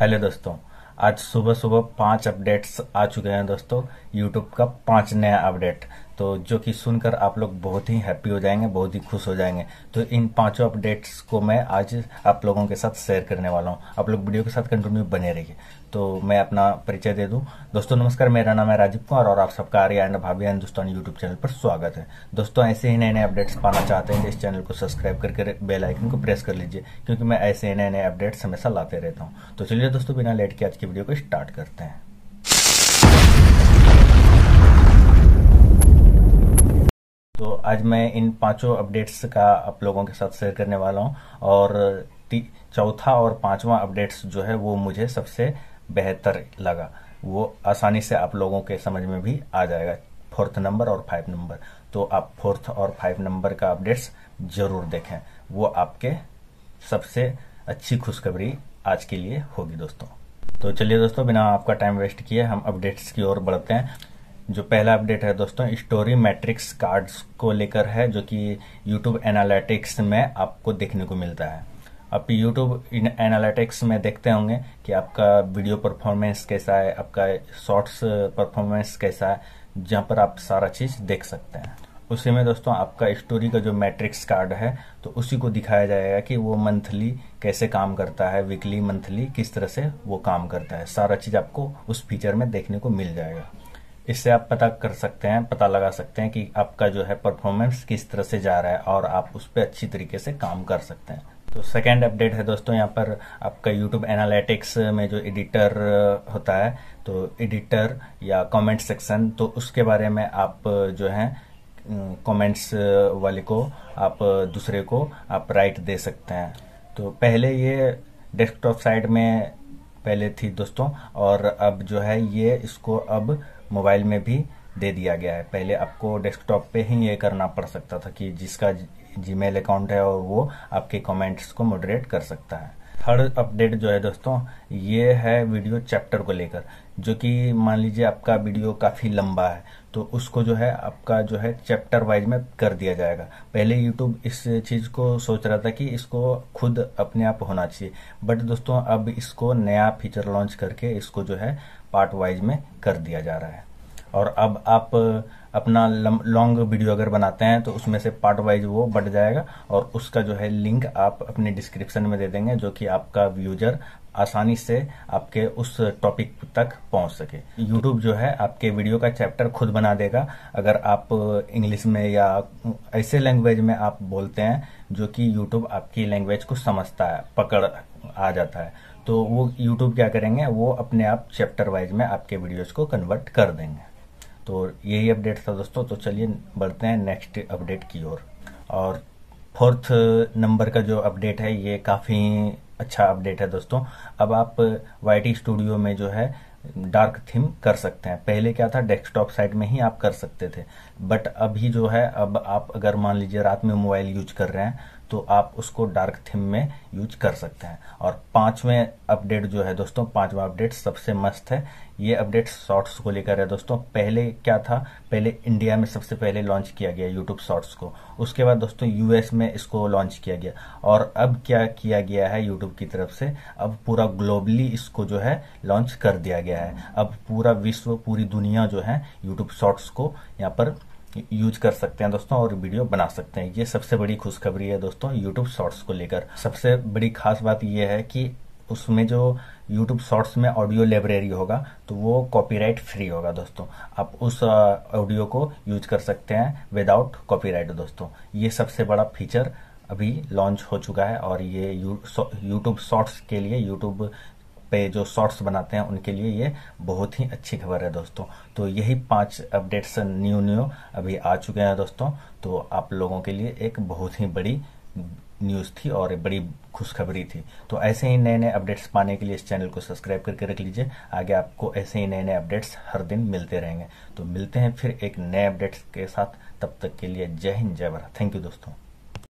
hello दोस्तों आज सुबह सुबह पांच अपडेट्स आ चुके हैं दोस्तों यूट्यूब का पांच नया अपडेट तो जो कि सुनकर आप लोग बहुत ही हैप्पी हो जाएंगे बहुत ही खुश हो जाएंगे तो इन पांचों अपडेट्स को मैं आज आप लोगों के साथ शेयर करने वाला हूं आप लोग वीडियो के साथ कंटिन्यू बने रहिए तो मैं अपना परिचय दे दूं दोस्तों नमस्कार मेरा नाम है राजीव कुमार और आप सबका आर्या एंड भाभी हिंदुस्तान यूट्यूब चैनल पर स्वागत है दोस्तों ऐसे ही नए नए अपडेट्स पाना चाहते हैं तो इस चैनल को सब्सक्राइब करके बेल आइकन को प्रेस कर लीजिए क्योंकि मैं ऐसे ही नए नए अपडेट्स हमेशा लाते रहता हूँ तो चलिए दोस्तों बिना लेट के आज की वीडियो को स्टार्ट करते हैं तो आज मैं इन पांचों अपडेट्स का आप लोगों के साथ शेयर करने वाला हूं और चौथा और पांचवा अपडेट्स जो है वो मुझे सबसे बेहतर लगा वो आसानी से आप लोगों के समझ में भी आ जाएगा फोर्थ नंबर और फाइव नंबर तो आप फोर्थ और फाइव नंबर का अपडेट्स जरूर देखें वो आपके सबसे अच्छी खुशखबरी आज के लिए होगी दोस्तों तो चलिए दोस्तों बिना आपका टाइम वेस्ट किए हम अपडेट्स की ओर बढ़ते हैं जो पहला अपडेट है दोस्तों स्टोरी मैट्रिक्स कार्ड्स को लेकर है जो कि यूट्यूब एनालिटिक्स में आपको देखने को मिलता है आप यूट्यूब एनालिटिक्स में देखते होंगे कि आपका वीडियो परफॉर्मेंस कैसा है आपका शॉर्ट्स परफॉर्मेंस uh, कैसा है जहाँ पर आप सारा चीज़ देख सकते हैं उसी में दोस्तों आपका स्टोरी का जो मैट्रिक्स कार्ड है तो उसी को दिखाया जाएगा कि वो मंथली कैसे काम करता है वीकली मंथली किस तरह से वो काम करता है सारा चीज़ आपको उस फीचर में देखने को मिल जाएगा इससे आप पता कर सकते हैं पता लगा सकते हैं कि आपका जो है परफॉर्मेंस किस तरह से जा रहा है और आप उस पर अच्छी तरीके से काम कर सकते हैं तो सेकेंड अपडेट है दोस्तों यहाँ पर आपका यूट्यूब एनालिटिक्स में जो एडिटर uh, होता है तो एडिटर या कमेंट सेक्शन तो उसके बारे में आप uh, जो है कमेंट्स uh, वाले को आप दूसरे को आप राइट दे सकते हैं तो पहले ये डेस्कटॉप साइड में पहले थी दोस्तों और अब जो है ये इसको अब मोबाइल में भी दे दिया गया है पहले आपको डेस्कटॉप पे ही ये करना पड़ सकता था कि जिसका जीमेल अकाउंट है और वो आपके कमेंट्स को मॉडरेट कर सकता है थर्ड अपडेट जो है दोस्तों ये है वीडियो चैप्टर को लेकर जो कि मान लीजिए आपका वीडियो काफ़ी लंबा है तो उसको जो है आपका जो है चैप्टर वाइज में कर दिया जाएगा पहले यूट्यूब इस चीज़ को सोच रहा था कि इसको खुद अपने आप होना चाहिए बट दोस्तों अब इसको नया फीचर लॉन्च करके इसको जो है पार्ट वाइज में कर दिया जा रहा है और अब आप अपना लॉन्ग वीडियो अगर बनाते हैं तो उसमें से पार्ट वाइज वो बढ़ जाएगा और उसका जो है लिंक आप अपने डिस्क्रिप्शन में दे देंगे जो कि आपका व्यूजर आसानी से आपके उस टॉपिक तक पहुंच सके YouTube जो है आपके वीडियो का चैप्टर खुद बना देगा अगर आप इंग्लिश में या ऐसे लैंग्वेज में आप बोलते हैं जो कि YouTube आपकी लैंग्वेज को समझता है पकड़ आ जाता है तो वो YouTube क्या करेंगे वो अपने आप चैप्टर वाइज में आपके वीडियोज को कन्वर्ट कर देंगे तो यही अपडेट था दोस्तों तो चलिए बढ़ते हैं नेक्स्ट अपडेट की ओर और, फोर्थ नंबर का जो अपडेट है ये काफ़ी अच्छा अपडेट है दोस्तों अब आप वाई स्टूडियो में जो है डार्क थीम कर सकते हैं पहले क्या था डेस्कटॉप साइड में ही आप कर सकते थे बट अभी जो है अब आप अगर मान लीजिए रात में मोबाइल यूज कर रहे हैं तो आप उसको डार्क थीम में यूज कर सकते हैं और पांचवें अपडेट जो है दोस्तों पांचवा अपडेट सबसे मस्त है ये अपडेट शॉर्ट्स को लेकर है दोस्तों पहले क्या था पहले इंडिया में सबसे पहले लॉन्च किया गया यूट्यूब शॉर्ट्स को उसके बाद दोस्तों यूएस में इसको लॉन्च किया गया और अब क्या किया गया है यूट्यूब की तरफ से अब पूरा ग्लोबली इसको जो है लॉन्च कर दिया गया है अब पूरा विश्व पूरी दुनिया जो है यूट्यूब शॉर्ट्स को यहाँ पर यूज कर सकते हैं दोस्तों और वीडियो बना सकते हैं ये सबसे बड़ी खुशखबरी है दोस्तों यूट्यूब शॉर्ट्स को लेकर सबसे बड़ी खास बात यह है कि उसमें जो YouTube शॉर्ट्स में ऑडियो लाइब्रेरी होगा तो वो कॉपीराइट फ्री होगा दोस्तों आप उस ऑडियो को यूज कर सकते हैं विदाउट कॉपीराइट दोस्तों ये सबसे बड़ा फीचर अभी लॉन्च हो चुका है और ये यूट्यूब शॉर्ट्स के लिए यूट्यूब पे जो शॉर्ट्स बनाते हैं उनके लिए ये बहुत ही अच्छी खबर है दोस्तों तो यही पांच अपडेट्स न्यू न्यू अभी आ चुके हैं दोस्तों तो आप लोगों के लिए एक बहुत ही बड़ी न्यूज़ थी और बड़ी खुशखबरी थी तो ऐसे ही नए नए अपडेट्स पाने के लिए इस चैनल को सब्सक्राइब करके रख लीजिए आगे आपको ऐसे ही नए नए अपडेट्स हर दिन मिलते रहेंगे तो मिलते हैं फिर एक नए अपडेट्स के साथ तब तक के लिए जय हिंद जय भारत थैंक यू दोस्तों